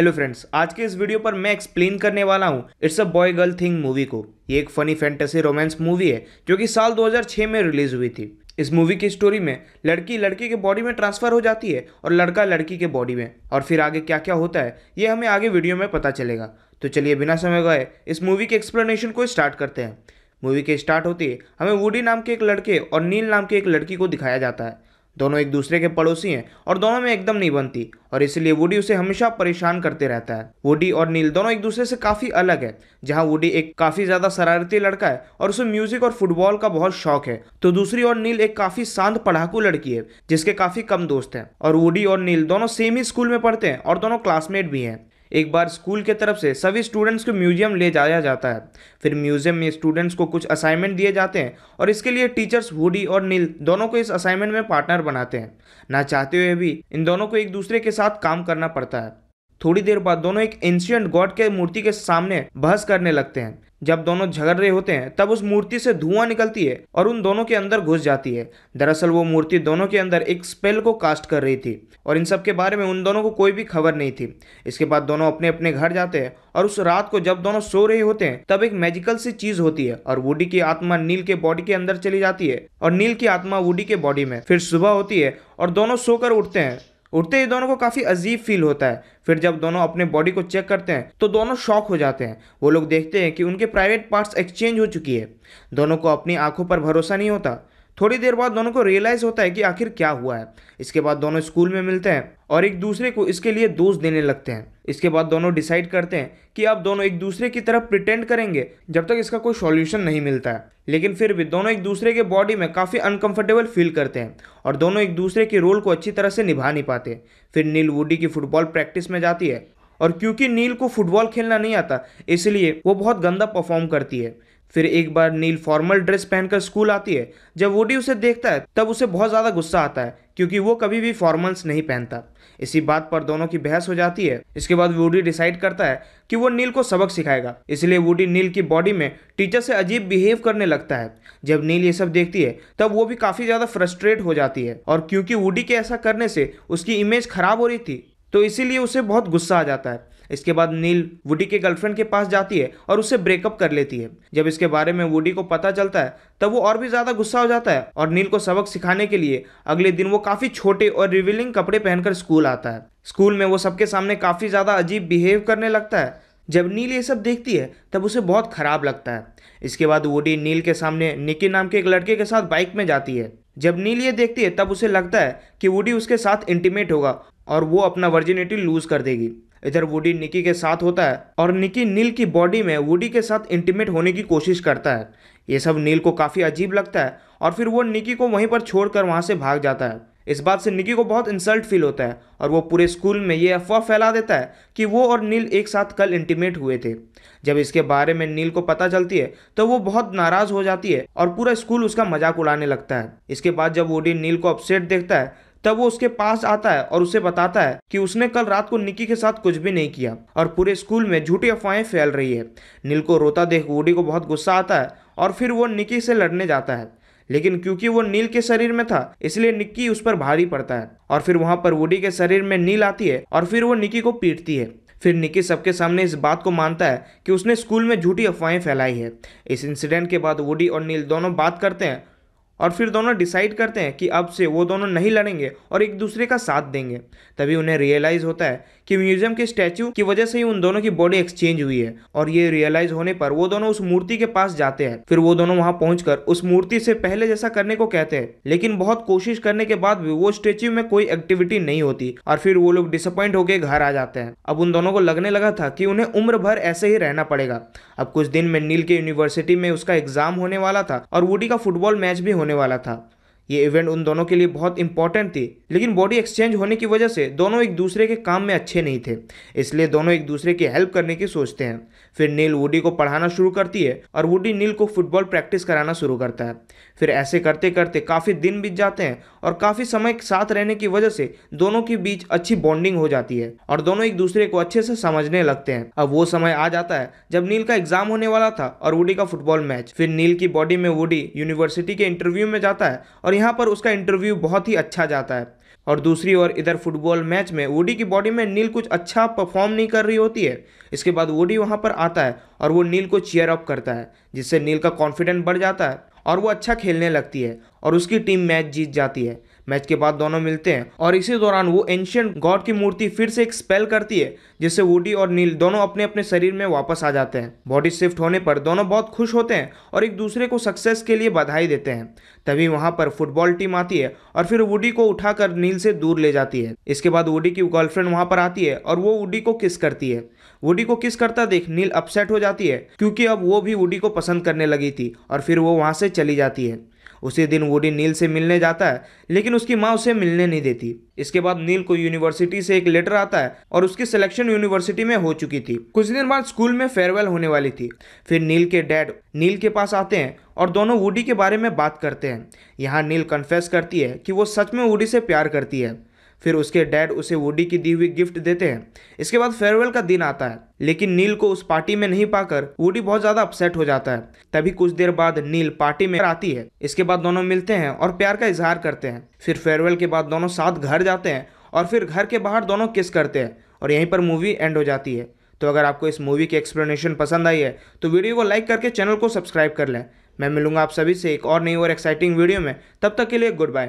hello friends आज के इस वीडियो पर मैं एक्सप्लेन करने वाला हूँ it's a boy girl thing movie को ये एक फनी फैंटेसी रोमांस मूवी है जो कि साल 2006 में रिलीज हुई थी इस मूवी की स्टोरी में लड़की लड़के के बॉडी में ट्रांसफर हो जाती है और लड़का लड़की के बॉडी में और फिर आगे क्या क्या होता है ये हमें आगे वीडियो में पता चलेगा तो चलिए बिना समय गए इस मूवी के एक्सप्लेनेशन को स्टार्ट करते हैं मूवी के स्टार्ट होते हमें वूडी नाम के एक लड़के और नील नाम के एक लड़की को दिखाया जाता है दोनों एक दूसरे के पड़ोसी हैं और दोनों में एकदम नहीं बनती और इसलिए वुडी उसे हमेशा परेशान करते रहता है वुडी और नील दोनों एक दूसरे से काफ़ी अलग है जहाँ वुडी एक काफ़ी ज़्यादा शरारती लड़का है और उसे म्यूजिक और फुटबॉल का बहुत शौक है तो दूसरी ओर नील एक काफ़ी शांत पढ़ाकू लड़की है जिसके काफ़ी कम दोस्त है और वुडी और नील दोनों सेम ही स्कूल में पढ़ते हैं और दोनों क्लासमेट भी हैं एक बार स्कूल के तरफ से सभी स्टूडेंट्स को म्यूजियम ले जाया जाता है फिर म्यूजियम में स्टूडेंट्स को कुछ असाइनमेंट दिए जाते हैं और इसके लिए टीचर्स हुडी और नील दोनों को इस असाइनमेंट में पार्टनर बनाते हैं ना चाहते हुए भी इन दोनों को एक दूसरे के साथ काम करना पड़ता है थोड़ी देर बाद दोनों एक एंशियंट गॉड के मूर्ति के सामने बहस करने लगते हैं जब दोनों झगड़ रहे होते हैं तब उस मूर्ति से धुआं निकलती है और उन दोनों के अंदर घुस जाती है दरअसल वो मूर्ति दोनों के अंदर एक स्पेल को कास्ट कर रही थी और इन सब के बारे में उन दोनों को कोई भी खबर नहीं थी इसके बाद दोनों अपने अपने घर जाते हैं और उस रात को जब दोनों सो रहे होते हैं तब एक मैजिकल सी चीज होती है और वुडी की आत्मा नील के बॉडी के अंदर चली जाती है और नील की आत्मा वुडी के बॉडी में फिर सुबह होती है और दोनों सोकर उठते हैं उठते ही दोनों को काफ़ी अजीब फील होता है फिर जब दोनों अपने बॉडी को चेक करते हैं तो दोनों शॉक हो जाते हैं वो लोग देखते हैं कि उनके प्राइवेट पार्ट्स एक्सचेंज हो चुकी है दोनों को अपनी आंखों पर भरोसा नहीं होता थोड़ी देर बाद दोनों को रियलाइज होता है कि आखिर क्या हुआ है इसके बाद दोनों स्कूल में मिलते हैं और एक दूसरे को इसके लिए दोष देने लगते हैं इसके बाद दोनों डिसाइड करते हैं कि अब दोनों एक दूसरे की तरफ प्रिटेंड करेंगे जब तक इसका कोई सॉल्यूशन नहीं मिलता है लेकिन फिर भी दोनों एक दूसरे के बॉडी में काफ़ी अनकंफर्टेबल फील करते हैं और दोनों एक दूसरे के रोल को अच्छी तरह से निभा नहीं पाते फिर नील वुडी की फुटबॉल प्रैक्टिस में जाती है और क्योंकि नील को फुटबॉल खेलना नहीं आता इसलिए वो बहुत गंदा परफॉर्म करती है फिर एक बार नील फॉर्मल ड्रेस पहनकर स्कूल आती है जब वोडी उसे देखता है तब उसे बहुत ज़्यादा गुस्सा आता है क्योंकि वो कभी भी फॉर्मल्स नहीं पहनता इसी बात पर दोनों की बहस हो जाती है इसके बाद वोडी डिसाइड करता है कि वो नील को सबक सिखाएगा इसलिए वोडी नील की बॉडी में टीचर से अजीब बिहेव करने लगता है जब नील ये सब देखती है तब वो भी काफ़ी ज़्यादा फ्रस्ट्रेट हो जाती है और क्योंकि वोडी के ऐसा करने से उसकी इमेज खराब हो रही थी तो इसीलिए उसे बहुत गुस्सा आ जाता है इसके बाद नील वुडी के गर्लफ्रेंड के पास जाती है और उसे ब्रेकअप कर लेती है जब इसके बारे में वुडी को पता चलता है तब वो और भी ज़्यादा गुस्सा हो जाता है और नील को सबक सिखाने के लिए अगले दिन वो काफ़ी छोटे और रिविलिंग कपड़े पहनकर स्कूल आता है स्कूल में वो सबके सामने काफ़ी ज़्यादा अजीब बिहेव करने लगता है जब नील ये सब देखती है तब उसे बहुत ख़राब लगता है इसके बाद वुडी नील के सामने निकी नाम के एक लड़के के साथ बाइक में जाती है जब नील ये देखती है तब उसे लगता है कि वुडी उसके साथ इंटीमेट होगा और वो अपना वर्जिनिटी लूज़ कर देगी इधर वुडी निकी के साथ होता है और निकी नील की बॉडी में वुडी के साथ इंटीमेट होने की कोशिश करता है ये सब नील को काफ़ी अजीब लगता है और फिर वो निकी को वहीं पर छोड़कर वहां से भाग जाता है इस बात से निकी को बहुत इंसल्ट फील होता है और वो पूरे स्कूल में ये अफवाह फैला देता है कि वो और नील एक साथ कल इंटीमेट हुए थे जब इसके बारे में नील को पता चलती है तो वो बहुत नाराज़ हो जाती है और पूरा स्कूल उसका मजाक उड़ाने लगता है इसके बाद जब वोडी नील को अपसेट देखता है तब वो उसके पास आता है और उसे बताता है कि उसने कल रात को निकी के साथ कुछ भी नहीं किया और पूरे स्कूल में झूठी अफवाहें फैल रही है नील को रोता देख वूडी को बहुत गुस्सा आता है और फिर वो निकी से लड़ने जाता है लेकिन क्योंकि वो नील के शरीर में था इसलिए निक्की उस पर भारी पड़ता है और फिर वहां पर वुडी के शरीर में नील आती है और फिर वो निकी को पीटती है फिर निकी सबके सामने इस बात को मानता है कि उसने स्कूल में झूठी अफवाहें फैलाई है इस इंसिडेंट के बाद वुडी और नील दोनों बात करते हैं और फिर दोनों डिसाइड करते हैं कि अब से वो दोनों नहीं लड़ेंगे और एक दूसरे का साथ देंगे तभी उन्हें रियलाइज़ होता है कि म्यूजियम के स्टैचू की वजह से ही उन दोनों की बॉडी एक्सचेंज हुई है और ये रियलाइज होने पर वो दोनों उस मूर्ति के पास जाते हैं फिर वो दोनों वहां पहुंचकर उस मूर्ति से पहले जैसा करने को कहते हैं लेकिन बहुत कोशिश करने के बाद भी वो स्टेच्यू में कोई एक्टिविटी नहीं होती और फिर वो लोग डिसअपॉइंट होकर घर आ जाते हैं अब उन दोनों को लगने लगा था कि उन्हें उम्र भर ऐसे ही रहना पड़ेगा अब कुछ दिन में नील के यूनिवर्सिटी में उसका एग्जाम होने वाला था और वुडी का फुटबॉल मैच भी होने वाला था ये इवेंट उन दोनों के लिए बहुत इंपॉर्टेंट थी लेकिन बॉडी एक्सचेंज होने की वजह से दोनों एक दूसरे के काम में अच्छे नहीं थे इसलिए दोनों एक दूसरे की हेल्प करने की सोचते हैं फिर नील वुडी को पढ़ाना शुरू करती है और वुडी नील को फुटबॉल प्रैक्टिस कराना शुरू करता है फिर ऐसे करते करते काफ़ी दिन बीत जाते हैं और काफ़ी समय साथ रहने की वजह से दोनों के बीच अच्छी बॉन्डिंग हो जाती है और दोनों एक दूसरे को अच्छे से समझने लगते हैं अब वो समय आ जाता है जब नील का एग्जाम होने वाला था और वुडी का फुटबॉल मैच फिर नील की बॉडी में वुडी यूनिवर्सिटी के इंटरव्यू में जाता है और यहाँ पर उसका इंटरव्यू बहुत ही अच्छा जाता है और दूसरी ओर इधर फुटबॉल मैच में वोडी की बॉडी में नील कुछ अच्छा परफॉर्म नहीं कर रही होती है इसके बाद वोडी वहाँ पर आता है और वो नील को चेयर अप करता है जिससे नील का कॉन्फिडेंस बढ़ जाता है और वो अच्छा खेलने लगती है और उसकी टीम मैच जीत जाती है मैच के बाद दोनों मिलते हैं और इसी दौरान वो एंशियंट गॉड की मूर्ति फिर से एक स्पेल करती है जिससे वूडी और नील दोनों अपने अपने शरीर में वापस आ जाते हैं बॉडी शिफ्ट होने पर दोनों बहुत खुश होते हैं और एक दूसरे को सक्सेस के लिए बधाई देते हैं तभी वहां पर फुटबॉल टीम आती है और फिर वुडी को उठाकर नील से दूर ले जाती है इसके बाद वुडी की गर्लफ्रेंड वहां पर आती है और वो वुडी को किस करती है वुडी को किस करता देख नील अपसेट हो जाती है क्योंकि अब वो भी वुडी को पसंद करने लगी थी और फिर वो वहां से चली जाती है उसी दिन वुडी नील से मिलने जाता है लेकिन उसकी माँ उसे मिलने नहीं देती इसके बाद नील को यूनिवर्सिटी से एक लेटर आता है और उसकी सिलेक्शन यूनिवर्सिटी में हो चुकी थी कुछ दिन बाद स्कूल में फेयरवेल होने वाली थी फिर नील के डैड नील के पास आते हैं और दोनों वुडी के बारे में बात करते हैं यहाँ नील कन्फेस करती है कि वो सच में वुडी से प्यार करती है फिर उसके डैड उसे वुडी की दी हुई गिफ्ट देते हैं इसके बाद फेयरवेल का दिन आता है लेकिन नील को उस पार्टी में नहीं पाकर वुडी बहुत ज्यादा अपसेट हो जाता है तभी कुछ देर बाद नील पार्टी में आती है इसके बाद दोनों मिलते हैं और प्यार का इजहार करते हैं फिर फेयरवेल के बाद दोनों साथ घर जाते हैं और फिर घर के बाहर दोनों किस करते हैं और यहीं पर मूवी एंड हो जाती है तो अगर आपको इस मूवी की एक्सप्लेनेशन पसंद आई है तो वीडियो को लाइक करके चैनल को सब्सक्राइब कर लें मैं मिलूंगा आप सभी से एक और नई और एक्साइटिंग वीडियो में तब तक के लिए गुड बाय